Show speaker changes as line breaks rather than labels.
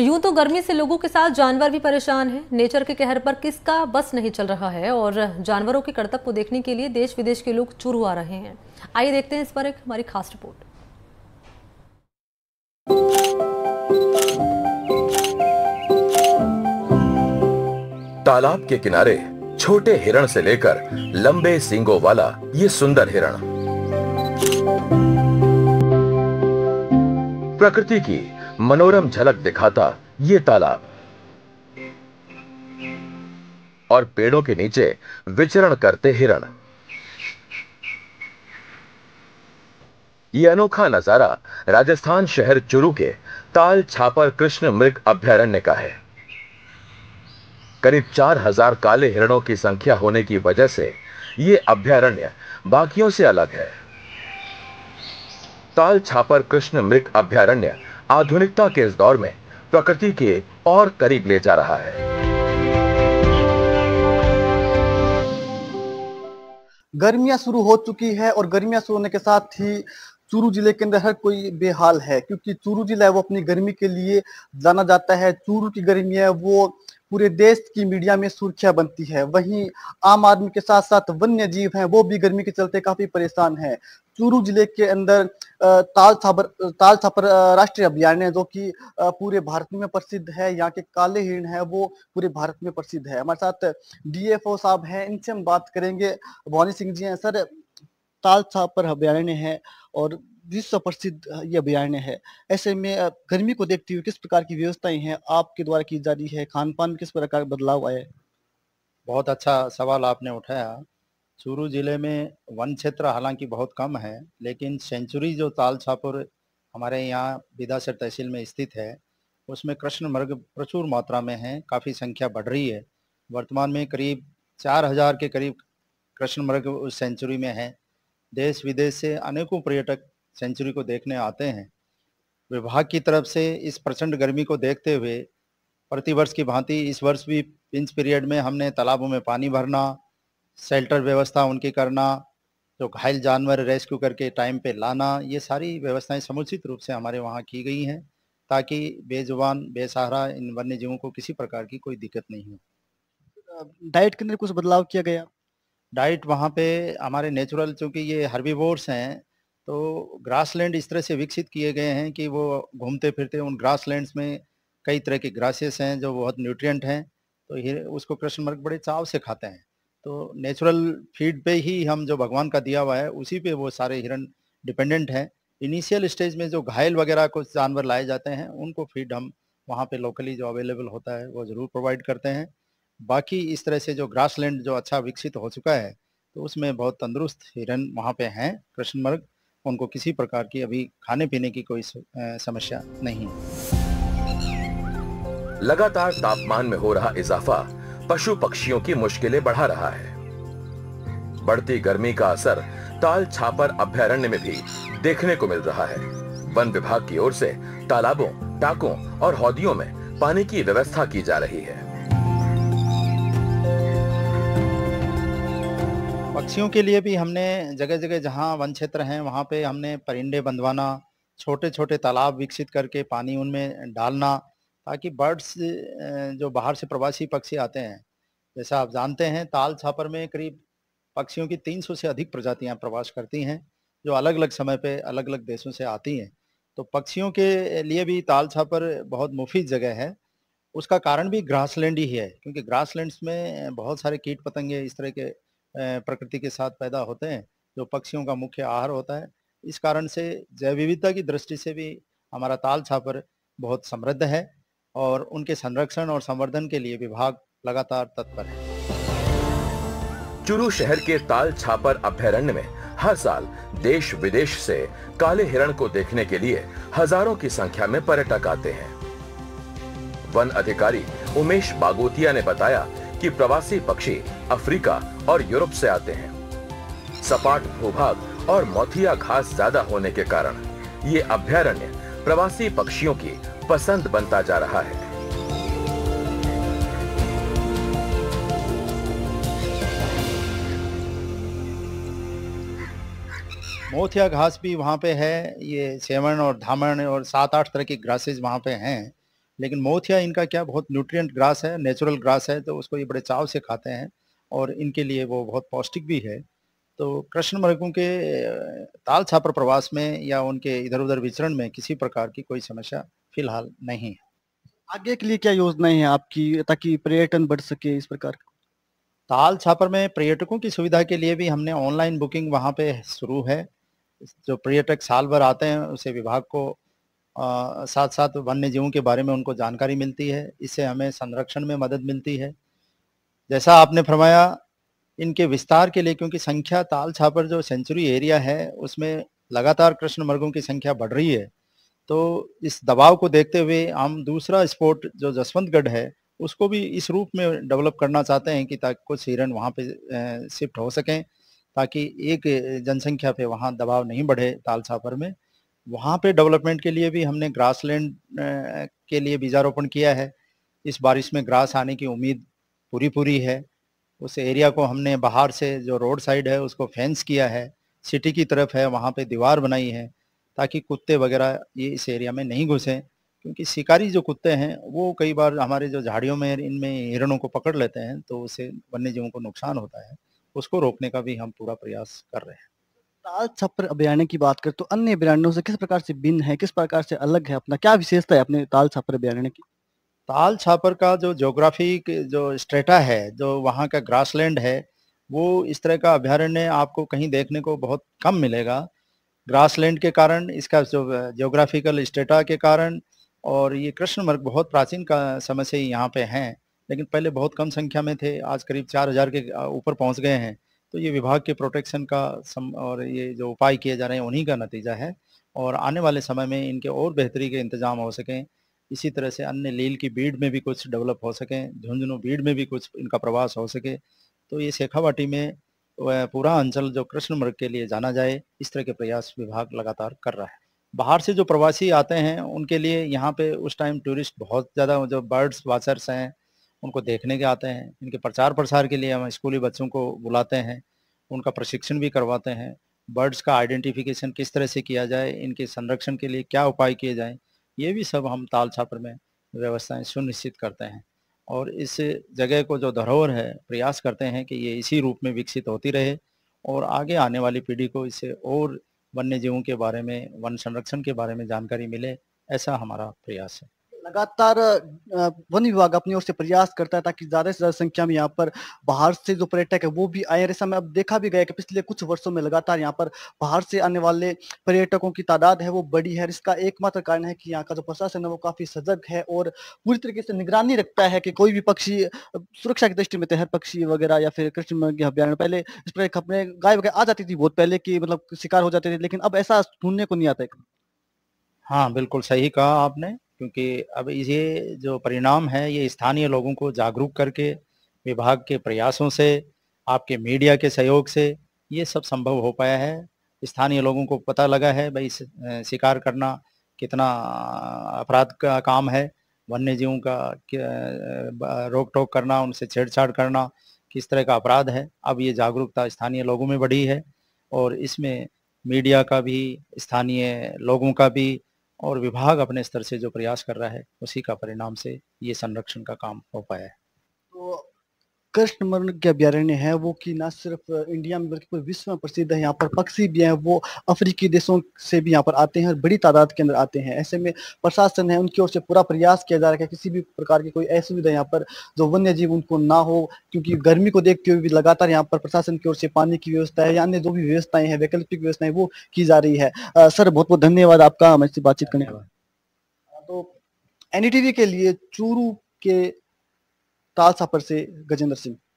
यूं तो गर्मी से लोगों के साथ जानवर भी परेशान हैं नेचर के कहर पर किसका बस नहीं चल रहा है और जानवरों के करतब को देखने के लिए देश विदेश के लोग चुरू आ रहे हैं आइए देखते हैं इस पर एक हमारी खास रिपोर्ट
तालाब के किनारे छोटे हिरण से लेकर लंबे सिंगों वाला ये सुंदर हिरण प्रकृति की मनोरम झलक दिखाता ये तालाब और पेड़ों के नीचे विचरण करते हिरण यह अनोखा नजारा राजस्थान शहर चुरू के ताल छापर कृष्ण मृग अभ्यारण्य का है करीब चार हजार काले हिरणों की संख्या होने की वजह से यह अभ्यारण्य बाकियों से अलग है ताल छापर कृष्ण मृग अभ्यारण्य आधुनिकता के इस दौर में प्रकृति के और करीब ले जा रहा है
गर्मियां शुरू हो चुकी है और गर्मियां शुरू होने के साथ ही चूरू जिले के अंदर हर कोई बेहाल है क्योंकि चूरू जिला है वो अपनी गर्मी के लिए जाना जाता है चूरू की गर्मी है वो पूरे देश की मीडिया में सुर्खियां बनती है वहीं आम आदमी के साथ साथ वन्य जीव है वो भी गर्मी के चलते काफी परेशान है चूरू जिले के अंदर ताल थापर ताल थापर राष्ट्रीय अभियान है जो कि पूरे भारत में प्रसिद्ध है यहाँ के काले हिरण है वो पूरे भारत में प्रसिद्ध है हमारे साथ डीएफओ साहब हैं इनसे हम बात करेंगे भवानी सिंह जी हैं सर ताल थापर अभ्यारण्य है और विश्व प्रसिद्ध ये अभ्यारण्य है ऐसे में गर्मी को देखते हुए किस प्रकार की व्यवस्थाएं हैं आपके द्वारा की जा रही है खान पान किस प्रकार बदलाव आया बहुत अच्छा
सवाल आपने उठाया चूरू जिले में वन क्षेत्र हालांकि बहुत कम है लेकिन सेंचुरी जो ताल छापुर हमारे यहाँ बिदासर तहसील में स्थित है उसमें कृष्ण मृग प्रचुर मात्रा में है काफ़ी संख्या बढ़ रही है वर्तमान में करीब चार हजार के करीब कृष्ण मृग उस सेंचुरी में है देश विदेश से अनेकों पर्यटक सेंचुरी को देखने आते हैं विभाग की तरफ से इस प्रचंड गर्मी को देखते हुए प्रतिवर्ष की भांति इस वर्ष भी पिंच पीरियड में हमने तालाबों में पानी भरना शेल्टर व्यवस्था उनकी करना जो घायल जानवर रेस्क्यू करके टाइम पे लाना ये सारी व्यवस्थाएं समुचित रूप से हमारे वहाँ की गई हैं ताकि बेजुबान बेसहारा इन वन्य जीवों को किसी प्रकार की कोई दिक्कत नहीं हो डाइट के अंदर कुछ बदलाव किया गया डाइट वहाँ पे हमारे नेचुरल चूँकि ये हर्बीवोर्स हैं तो ग्रासलैंड इस तरह से विकसित किए गए हैं कि वो घूमते फिरते उन ग्रासलैंड्स में कई तरह के ग्रासेस हैं जो बहुत न्यूट्रिएंट हैं तो उसको कृष्ण मर्ग बड़े चाव से खाते हैं तो नेचुरल फीड पे ही हम जो भगवान का दिया हुआ है उसी पे वो सारे हिरण डिपेंडेंट हैं इनिशियल स्टेज में जो घायल वगैरह कुछ जानवर लाए जाते हैं उनको फीड हम वहाँ पे लोकली जो अवेलेबल होता है वो ज़रूर प्रोवाइड करते हैं बाकी इस तरह से जो ग्रास जो अच्छा विकसित हो चुका है तो उसमें बहुत तंदुरुस्त हिरण वहाँ पे हैं कृष्णमर्ग उनको किसी प्रकार की अभी खाने पीने की कोई समस्या नहीं है
लगातार तापमान में हो रहा इजाफा पशु पक्षियों की मुश्किलें बढ़ा रहा है बढ़ती गर्मी का असर ताल छापर अभ्यारण्य में भी देखने को मिल रहा है वन विभाग की ओर से तालाबों टाकों और हौदियों में पानी की व्यवस्था की जा रही है
पक्षियों के लिए भी हमने जगह जगह जहाँ वन क्षेत्र हैं वहाँ पे हमने परिंदे बंधवाना छोटे छोटे तालाब विकसित करके पानी उनमें डालना ताकि बर्ड्स जो बाहर से प्रवासी पक्षी आते हैं जैसा आप जानते हैं ताल छापर में करीब पक्षियों की 300 से अधिक प्रजातियां प्रवास करती हैं जो अलग अलग समय पे अलग अलग देशों से आती हैं तो पक्षियों के लिए भी ताल छापर बहुत मुफीद जगह है उसका कारण भी ग्रासलैंड ही है क्योंकि ग्रासलैंड्स में बहुत सारे कीट पतंगे इस तरह के प्रकृति के साथ पैदा होते हैं जो पक्षियों का मुख्य आहार होता है इस कारण से जैव विविधता की दृष्टि से भी हमारा ताल छापर बहुत समृद्ध है और उनके संरक्षण और संवर्धन के लिए विभाग लगातार तत्पर है
चुरू शहर के ताल छापर अभ्यारण्य में हर साल देश विदेश से काले हिरण को देखने के लिए हजारों की संख्या में पर्यटक आते हैं वन अधिकारी उमेश बागोतिया ने बताया कि प्रवासी पक्षी अफ्रीका और यूरोप से आते हैं सपाट भूभाग और मोथिया घास ज्यादा होने के कारण ये अभ्यारण्य प्रवासी पक्षियों की पसंद बनता जा रहा है
मोथिया घास भी वहाँ पे है ये सेवन और धामन और सात आठ तरह की ग्रासेज वहाँ पे हैं लेकिन मोथिया इनका क्या बहुत न्यूट्रिएंट ग्रास है नेचुरल ग्रास है तो उसको ये बड़े चाव से खाते हैं और इनके लिए वो बहुत पौष्टिक भी है तो कृष्ण मृगों के ताल छापर प्रवास में या उनके इधर उधर विचरण में किसी प्रकार की कोई समस्या फिलहाल नहीं है आगे के लिए क्या
योजनाएं है आपकी ताकि पर्यटन बढ़ सके इस प्रकार ताल
छापर में पर्यटकों की सुविधा के लिए भी हमने ऑनलाइन बुकिंग वहाँ पे शुरू है जो पर्यटक साल भर आते हैं उसे विभाग को आ, साथ साथ वन्य जीवों के बारे में उनको जानकारी मिलती है इससे हमें संरक्षण में मदद मिलती है जैसा आपने फरमाया इनके विस्तार के लिए क्योंकि संख्या ताल छापर जो सेंचुरी एरिया है उसमें लगातार कृष्ण मृगों की संख्या बढ़ रही है तो इस दबाव को देखते हुए हम दूसरा स्पोर्ट जो जसवंतगढ़ है उसको भी इस रूप में डेवलप करना चाहते हैं कि ताकि कुछ हिरण वहाँ पे शिफ्ट हो सकें ताकि एक जनसंख्या पे वहाँ दबाव नहीं बढ़े ताल छापर में वहाँ पे डेवलपमेंट के लिए भी हमने ग्रास लैंड के लिए बीजारोपण किया है इस बारिश में ग्रास आने की उम्मीद पूरी पूरी है उस एरिया को हमने बाहर से जो रोड साइड है उसको फेंस किया है सिटी की तरफ है वहाँ पे दीवार बनाई है ताकि कुत्ते वगैरह ये इस एरिया में नहीं घुसें क्योंकि शिकारी जो कुत्ते हैं वो कई बार हमारे जो झाड़ियों में इनमें हिरणों को पकड़ लेते हैं तो उससे वन्य जीवों को नुकसान होता है उसको रोकने का भी हम पूरा प्रयास कर रहे हैं
ताल छप्पर अभ्यारण्य की बात करें तो अन्य अभ्यारण्यों से किस प्रकार से भिन्न है किस प्रकार से अलग है अपना क्या विशेषता है अपने ताल छापर अभ्यारण्य की
ताल छापर का जो जोग्राफी जो स्ट्रेटा है जो वहाँ का ग्रासलैंड है वो इस तरह का अभ्यारण्य आपको कहीं देखने को बहुत कम मिलेगा ग्रासलैंड के कारण इसका जो जोग्राफिकल स्टेटा के कारण और ये कृष्णमर्ग बहुत प्राचीन का समय से ही यहाँ पे हैं लेकिन पहले बहुत कम संख्या में थे आज करीब चार हजार के ऊपर पहुँच गए हैं तो ये विभाग के प्रोटेक्शन का सम और ये जो उपाय किए जा रहे हैं उन्हीं का नतीजा है और आने वाले समय में इनके और बेहतरी के इंतजाम हो सकें इसी तरह से अन्य लील की बीड में भी कुछ डेवलप हो सकें झुंझुनू बीड में भी कुछ इनका प्रवास हो सके तो ये शेखावाटी में पूरा अंचल जो कृष्ण मर्ग के लिए जाना जाए इस तरह के प्रयास विभाग लगातार कर रहा है बाहर से जो प्रवासी आते हैं उनके लिए यहाँ पे उस टाइम टूरिस्ट बहुत ज़्यादा जो बर्ड्स वाचर्स हैं उनको देखने के आते हैं इनके प्रचार प्रसार के लिए हम स्कूली बच्चों को बुलाते हैं उनका प्रशिक्षण भी करवाते हैं बर्ड्स का आइडेंटिफिकेशन किस तरह से किया जाए इनके संरक्षण के लिए क्या उपाय किए जाएँ ये भी सब हम ताल छापर में व्यवस्थाएँ सुनिश्चित करते हैं और इस जगह को जो धरोहर है प्रयास करते हैं कि ये इसी रूप में विकसित होती रहे और आगे आने वाली पीढ़ी को इसे और वन्य जीवों के बारे में वन संरक्षण के बारे में जानकारी मिले ऐसा हमारा प्रयास है
लगातार वन विभाग अपनी ओर से प्रयास करता है ताकि ज्यादा से ज्यादा संख्या में यहाँ पर बाहर से जो पर्यटक है वो भी आए ऐसा में अब देखा भी गया कि पिछले कुछ वर्षों में लगातार यहाँ पर बाहर से आने वाले पर्यटकों की तादाद है वो बड़ी है इसका एकमात्र कारण है कि यहाँ का जो प्रशासन है वो काफी सजग है और पूरी तरीके से निगरानी रखता है कि कोई भी पक्षी सुरक्षा की दृष्टि में तहर तो पक्षी वगैरह या फिर कृष्ण अभ्यारण पहले इस पर खपने गाय वगैरह आ जाती थी बहुत पहले की मतलब शिकार हो जाते थे लेकिन अब ऐसा सुनने को नहीं आता है
हाँ बिल्कुल सही कहा आपने क्योंकि अब ये जो परिणाम है ये स्थानीय लोगों को जागरूक करके विभाग के प्रयासों से आपके मीडिया के सहयोग से ये सब संभव हो पाया है स्थानीय लोगों को पता लगा है भाई शिकार करना कितना अपराध का काम है वन्य जीवों का रोक टोक करना उनसे छेड़छाड़ करना किस तरह का अपराध है अब ये जागरूकता स्थानीय लोगों में बढ़ी है और इसमें मीडिया का भी स्थानीय लोगों का भी और विभाग अपने स्तर से जो प्रयास कर रहा है उसी का परिणाम से ये संरक्षण का काम हो पाया है
कृष्णमरण के अभ्यारण्य है वो कि ना सिर्फ इंडिया में बल्कि पूरे विश्व में प्रसिद्ध है यहाँ पर पक्षी भी हैं वो अफ्रीकी देशों से भी यहाँ पर आते हैं और बड़ी तादाद के अंदर आते हैं ऐसे में प्रशासन है उनकी ओर से पूरा प्रयास किया जा रहा है किसी भी प्रकार की कोई असुविधा यहाँ पर जो वन्य जीव उनको ना हो क्योंकि गर्मी को देखते हुए भी लगातार यहाँ पर प्रशासन की ओर से पानी की व्यवस्था है या अन्य जो भी व्यवस्थाएं हैं वैकल्पिक व्यवस्थाएं वो की जा रही है सर बहुत बहुत धन्यवाद आपका हमारे बातचीत करने का तो एनडीटीवी के लिए चूरू के ताल सापर से गजेंद्र सिंह